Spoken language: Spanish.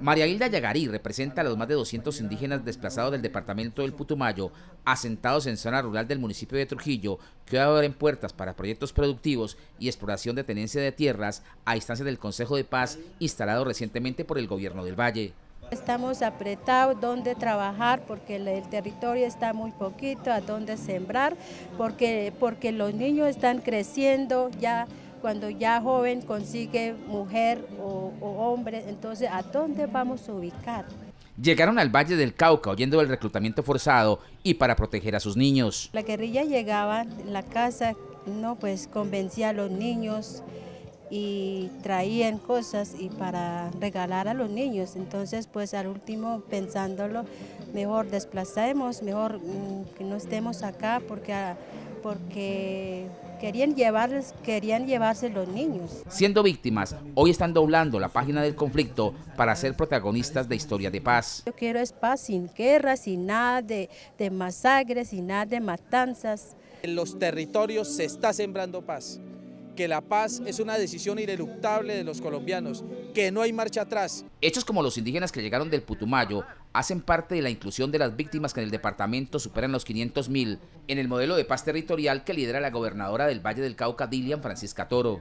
María Hilda Yagarí representa a los más de 200 indígenas desplazados del departamento del Putumayo, asentados en zona rural del municipio de Trujillo, que hoy abren puertas para proyectos productivos y exploración de tenencia de tierras a instancia del Consejo de Paz instalado recientemente por el gobierno del Valle. Estamos apretados donde trabajar porque el, territorio está muy poquito, a dónde sembrar, porque, porque los niños están creciendo ya cuando ya joven consigue mujer o, hombre, entonces ¿a dónde vamos a ubicar? llegaron al Valle del Cauca oyendo del reclutamiento forzado y para proteger a sus niños. La guerrilla llegaba la casa, no pues convencía a los niños, y traían cosas y para regalar a los niños. Entonces, pues al último, pensándolo, mejor desplazamos, mejor mm, que no estemos acá porque, ah, porque querían, llevarles, querían llevarse los niños. Siendo víctimas, hoy están doblando la página del conflicto para ser protagonistas de historia de paz. Yo quiero es paz sin guerra, sin nada de, de masacres, sin nada de matanzas. En los territorios se está sembrando paz que la paz es una decisión ineluctable de los colombianos, que no hay marcha atrás. Hechos como los indígenas que llegaron del Putumayo hacen parte de la inclusión de las víctimas que en el departamento superan los 500.000 en el modelo de paz territorial que lidera la gobernadora del Valle del Cauca, Dilian Francisca Toro.